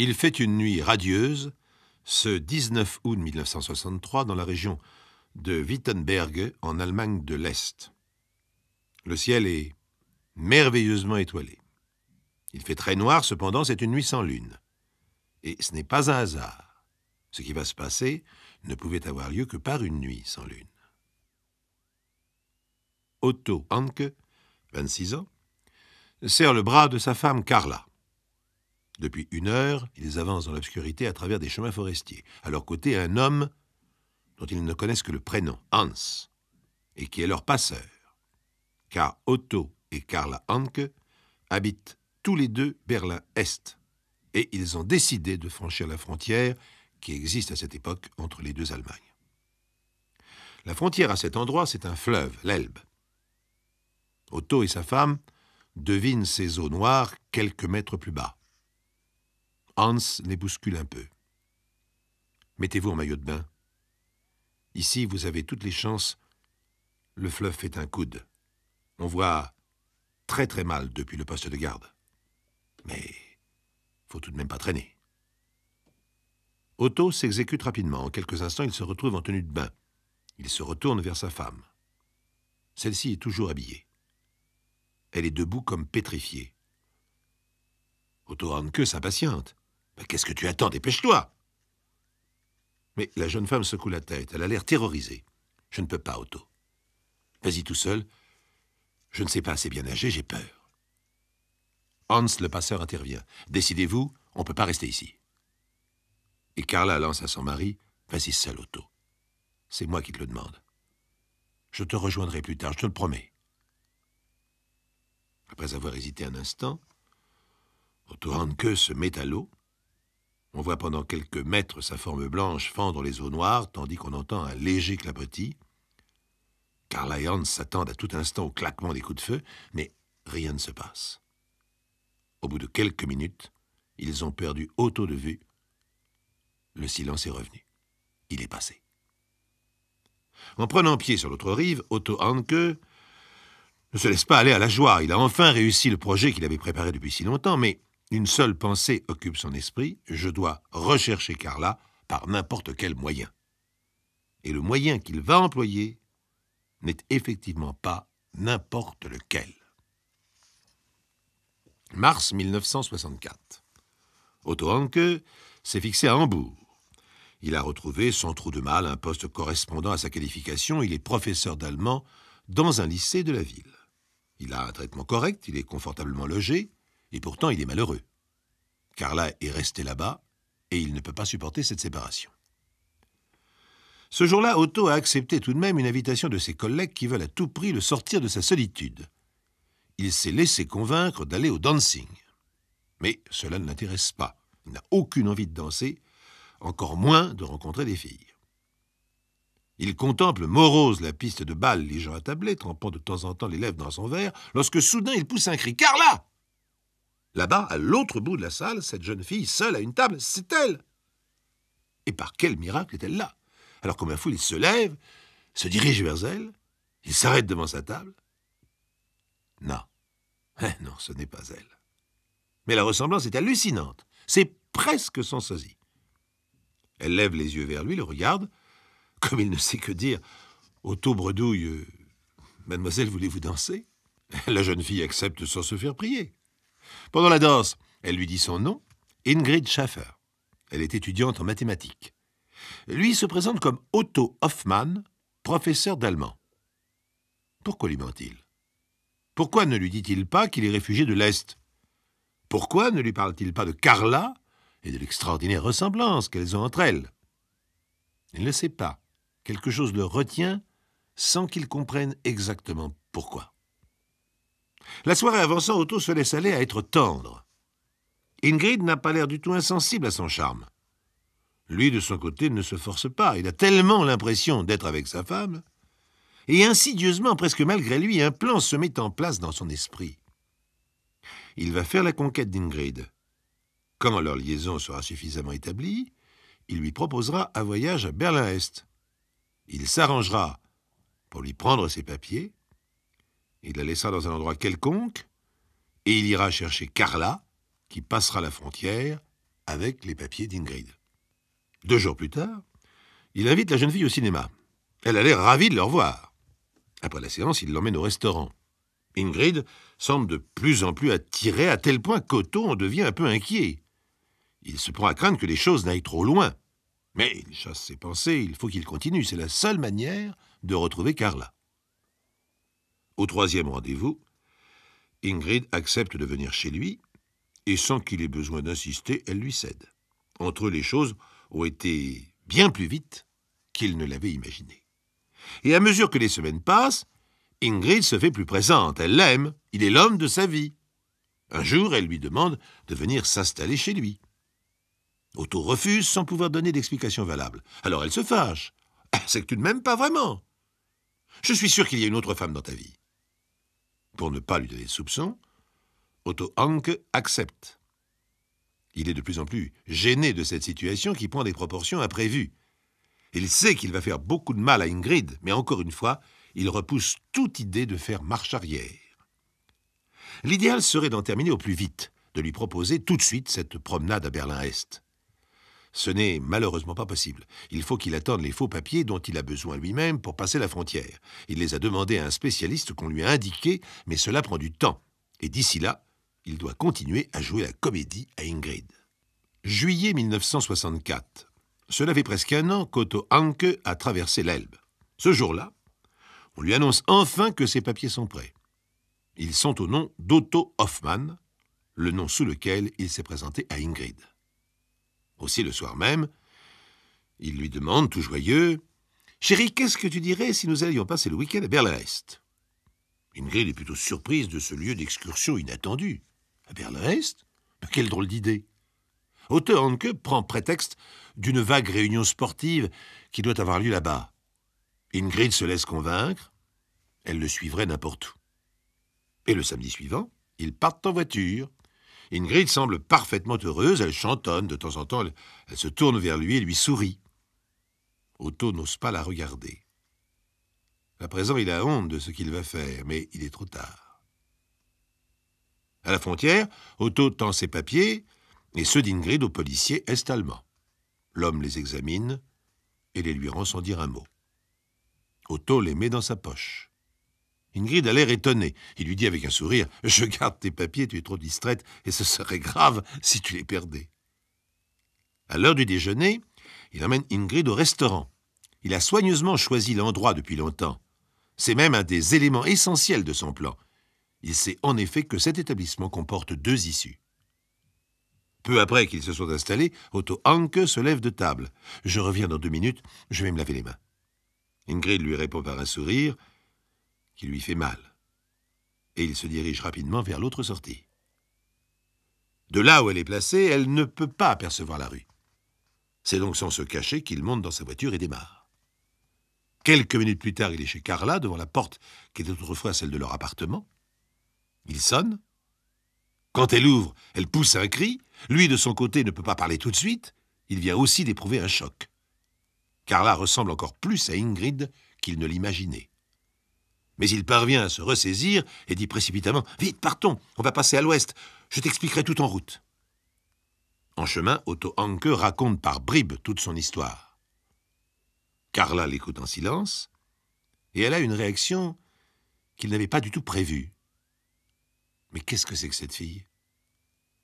Il fait une nuit radieuse, ce 19 août 1963, dans la région de Wittenberg, en Allemagne de l'Est. Le ciel est merveilleusement étoilé. Il fait très noir, cependant, c'est une nuit sans lune. Et ce n'est pas un hasard. Ce qui va se passer ne pouvait avoir lieu que par une nuit sans lune. Otto Hanke, 26 ans, serre le bras de sa femme Carla. Depuis une heure, ils avancent dans l'obscurité à travers des chemins forestiers. À leur côté, un homme dont ils ne connaissent que le prénom, Hans, et qui est leur passeur. Car Otto et Carla Hanke habitent tous les deux Berlin-Est, et ils ont décidé de franchir la frontière qui existe à cette époque entre les deux Allemagnes. La frontière à cet endroit, c'est un fleuve, l'Elbe. Otto et sa femme devinent ces eaux noires quelques mètres plus bas. Hans les bouscule un peu. Mettez-vous en maillot de bain. Ici, vous avez toutes les chances. Le fleuve fait un coude. On voit très très mal depuis le poste de garde. Mais faut tout de même pas traîner. Otto s'exécute rapidement. En quelques instants, il se retrouve en tenue de bain. Il se retourne vers sa femme. Celle-ci est toujours habillée. Elle est debout comme pétrifiée. Otto Hanke s'impatiente. Bah, qu'est-ce que tu attends Dépêche-toi Mais la jeune femme secoue la tête. Elle a l'air terrorisée. Je ne peux pas, Otto. Vas-y tout seul. Je ne sais pas assez bien nager, j'ai peur. Hans, le passeur, intervient. Décidez-vous, on ne peut pas rester ici. Et Carla lance à son mari Vas-y seul, Otto. C'est moi qui te le demande. Je te rejoindrai plus tard, je te le promets. Après avoir hésité un instant, Otto Hanke se met à l'eau, on voit pendant quelques mètres sa forme blanche fendre les eaux noires, tandis qu'on entend un léger clapotis. Carl et Hans à tout instant au claquement des coups de feu, mais rien ne se passe. Au bout de quelques minutes, ils ont perdu auto de vue. Le silence est revenu. Il est passé. En prenant pied sur l'autre rive, Otto Hanke ne se laisse pas aller à la joie. Il a enfin réussi le projet qu'il avait préparé depuis si longtemps, mais une seule pensée occupe son esprit, je dois rechercher Carla par n'importe quel moyen. Et le moyen qu'il va employer n'est effectivement pas n'importe lequel. Mars 1964. Otto Hanke s'est fixé à Hambourg. Il a retrouvé sans trop de mal un poste correspondant à sa qualification. Il est professeur d'allemand dans un lycée de la ville. Il a un traitement correct, il est confortablement logé, et pourtant il est malheureux. Carla est restée là-bas, et il ne peut pas supporter cette séparation. Ce jour-là, Otto a accepté tout de même une invitation de ses collègues qui veulent à tout prix le sortir de sa solitude. Il s'est laissé convaincre d'aller au dancing. Mais cela ne l'intéresse pas. Il n'a aucune envie de danser, encore moins de rencontrer des filles. Il contemple morose la piste de balle, les gens attablés, trempant de temps en temps les lèvres dans son verre, lorsque soudain il pousse un cri Carla Là-bas, à l'autre bout de la salle, cette jeune fille, seule à une table, c'est elle. Et par quel miracle est-elle là Alors comme un fou, il se lève, se dirige vers elle, il s'arrête devant sa table. Non, eh non, ce n'est pas elle. Mais la ressemblance est hallucinante. C'est presque sans sosie. Elle lève les yeux vers lui, le regarde, comme il ne sait que dire. Auto bredouille, euh, Mademoiselle, voulez-vous danser La jeune fille accepte sans se faire prier. Pendant la danse, elle lui dit son nom, Ingrid Schaffer. Elle est étudiante en mathématiques. Lui se présente comme Otto Hoffmann, professeur d'allemand. Pourquoi lui ment-il Pourquoi ne lui dit-il pas qu'il est réfugié de l'Est Pourquoi ne lui parle-t-il pas de Carla et de l'extraordinaire ressemblance qu'elles ont entre elles Il ne sait pas. Quelque chose le retient sans qu'il comprenne exactement pourquoi. La soirée avançant, Otto se laisse aller à être tendre. Ingrid n'a pas l'air du tout insensible à son charme. Lui, de son côté, ne se force pas. Il a tellement l'impression d'être avec sa femme. Et insidieusement, presque malgré lui, un plan se met en place dans son esprit. Il va faire la conquête d'Ingrid. Quand leur liaison sera suffisamment établie, il lui proposera un voyage à Berlin-Est. Il s'arrangera pour lui prendre ses papiers il la laissera dans un endroit quelconque, et il ira chercher Carla, qui passera la frontière avec les papiers d'Ingrid. Deux jours plus tard, il invite la jeune fille au cinéma. Elle a l'air ravie de le revoir. Après la séance, il l'emmène au restaurant. Ingrid semble de plus en plus attirée à tel point qu'Otto en devient un peu inquiet. Il se prend à craindre que les choses n'aillent trop loin. Mais il chasse ses pensées, il faut qu'il continue, c'est la seule manière de retrouver Carla. Au troisième rendez-vous, Ingrid accepte de venir chez lui, et sans qu'il ait besoin d'insister, elle lui cède. Entre eux, les choses ont été bien plus vite qu'il ne l'avait imaginé. Et à mesure que les semaines passent, Ingrid se fait plus présente, elle l'aime, il est l'homme de sa vie. Un jour, elle lui demande de venir s'installer chez lui. Otto refuse sans pouvoir donner d'explication valable. Alors elle se fâche. Ah, c'est que tu ne m'aimes pas vraiment. Je suis sûr qu'il y a une autre femme dans ta vie pour ne pas lui donner de soupçons, Otto Hanke accepte. Il est de plus en plus gêné de cette situation qui prend des proportions imprévues. Il sait qu'il va faire beaucoup de mal à Ingrid, mais encore une fois, il repousse toute idée de faire marche arrière. L'idéal serait d'en terminer au plus vite, de lui proposer tout de suite cette promenade à Berlin-Est. Ce n'est malheureusement pas possible. Il faut qu'il attende les faux papiers dont il a besoin lui-même pour passer la frontière. Il les a demandés à un spécialiste qu'on lui a indiqué, mais cela prend du temps. Et d'ici là, il doit continuer à jouer la comédie à Ingrid. Juillet 1964. Cela fait presque un an qu'Otto Hanke a traversé l'Elbe. Ce jour-là, on lui annonce enfin que ses papiers sont prêts. Ils sont au nom d'Otto Hoffmann, le nom sous lequel il s'est présenté à Ingrid. Aussi le soir même, il lui demande, tout joyeux, Chérie, qu'est-ce que tu dirais si nous allions passer le week-end à Berlin-Est Ingrid est plutôt surprise de ce lieu d'excursion inattendu. À Berlin-Est Quelle drôle d'idée Otto Hanke prend prétexte d'une vague réunion sportive qui doit avoir lieu là-bas. Ingrid se laisse convaincre, elle le suivrait n'importe où. Et le samedi suivant, ils partent en voiture. Ingrid semble parfaitement heureuse, elle chantonne, de temps en temps elle, se tourne vers lui et lui sourit. Otto n'ose pas la regarder. À présent, il a honte de ce qu'il va faire, mais il est trop tard. À la frontière, Otto tend ses papiers et ceux d'Ingrid au policier est-allemand. L'homme les examine et les lui rend sans dire un mot. Otto les met dans sa poche. Ingrid a l'air étonnée. Il lui dit avec un sourire Je garde tes papiers, tu es trop distraite, et ce serait grave si tu les perdais. À l'heure du déjeuner, il emmène Ingrid au restaurant. Il a soigneusement choisi l'endroit depuis longtemps. C'est même un des éléments essentiels de son plan. Il sait en effet que cet établissement comporte deux issues. Peu après qu'ils se sont installés, Otto Hanke se lève de table. Je reviens dans deux minutes, je vais me laver les mains. Ingrid lui répond par un sourire qui lui fait mal, et il se dirige rapidement vers l'autre sortie. De là où elle est placée, elle ne peut pas apercevoir la rue. C'est donc sans se cacher qu'il monte dans sa voiture et démarre. Quelques minutes plus tard, il est chez Carla, devant la porte qui était autrefois celle de leur appartement. Il sonne. Quand elle ouvre, elle pousse un cri. Lui, de son côté, ne peut pas parler tout de suite. Il vient aussi d'éprouver un choc. Carla ressemble encore plus à Ingrid qu'il ne l'imaginait. Mais il parvient à se ressaisir et dit précipitamment Vite, partons, on va passer à l'ouest, je t'expliquerai tout en route. En chemin, Otto Hanke raconte par bribes toute son histoire. Carla l'écoute en silence, et elle a une réaction qu'il n'avait pas du tout prévue. Mais qu'est-ce que c'est que cette fille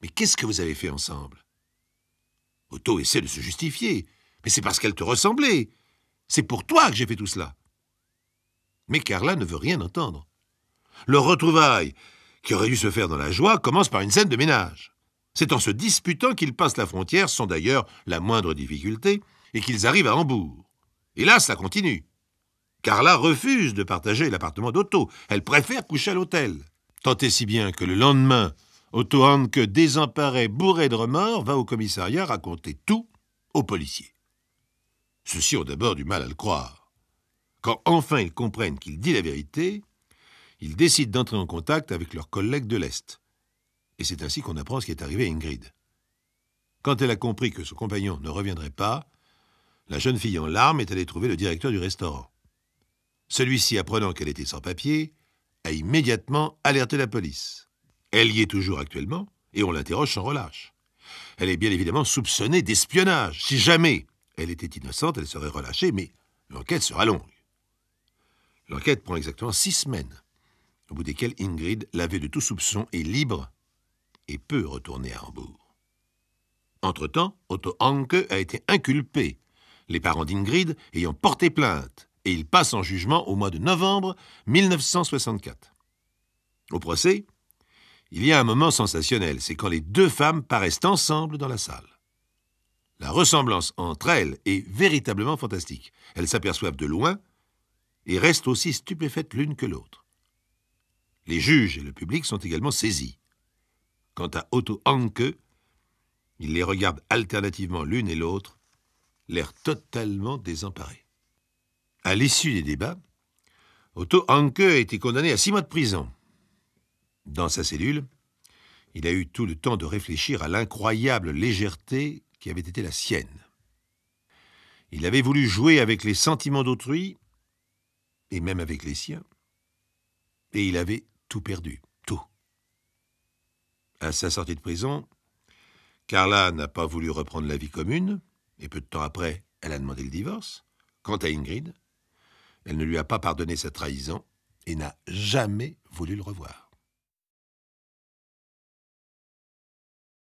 Mais qu'est-ce que vous avez fait ensemble Otto essaie de se justifier. Mais c'est parce qu'elle te ressemblait. C'est pour toi que j'ai fait tout cela. Mais Carla ne veut rien entendre. Le retrouvaille, qui aurait dû se faire dans la joie, commence par une scène de ménage. C'est en se disputant qu'ils passent la frontière, sans d'ailleurs la moindre difficulté, et qu'ils arrivent à Hambourg. Et là, ça continue. Carla refuse de partager l'appartement d'Otto. Elle préfère coucher à l'hôtel. Tant et si bien que le lendemain, Otto Hanke, désemparé, bourré de remords, va au commissariat raconter tout aux policiers. Ceux-ci ont d'abord du mal à le croire. Quand enfin ils comprennent qu'il dit la vérité, ils décident d'entrer en contact avec leurs collègues de l'Est. Et c'est ainsi qu'on apprend ce qui est arrivé à Ingrid. Quand elle a compris que son compagnon ne reviendrait pas, la jeune fille en larmes est allée trouver le directeur du restaurant. Celui-ci, apprenant qu'elle était sans papier, a immédiatement alerté la police. Elle y est toujours actuellement, et on l'interroge sans relâche. Elle est bien évidemment soupçonnée d'espionnage. Si jamais elle était innocente, elle serait relâchée, mais l'enquête sera longue. L'enquête prend exactement six semaines, au bout desquelles Ingrid, lavée de tout soupçon, est libre et peut retourner à Hambourg. Entre-temps, Otto Hanke a été inculpé, les parents d'Ingrid ayant porté plainte, et il passe en jugement au mois de novembre 1964. Au procès, il y a un moment sensationnel, c'est quand les deux femmes paraissent ensemble dans la salle. La ressemblance entre elles est véritablement fantastique. Elles s'aperçoivent de loin et restent aussi stupéfaites l'une que l'autre. Les juges et le public sont également saisis. Quant à Otto Hanke, il les regarde alternativement l'une et l'autre, l'air totalement désemparé. À l'issue des débats, Otto Hanke a été condamné à six mois de prison. Dans sa cellule, il a eu tout le temps de réfléchir à l'incroyable légèreté qui avait été la sienne. Il avait voulu jouer avec les sentiments d'autrui et même avec les siens. Et il avait tout perdu, tout. À sa sortie de prison, Carla n'a pas voulu reprendre la vie commune, et peu de temps après, elle a demandé le divorce. Quant à Ingrid, elle ne lui a pas pardonné sa trahison et n'a jamais voulu le revoir.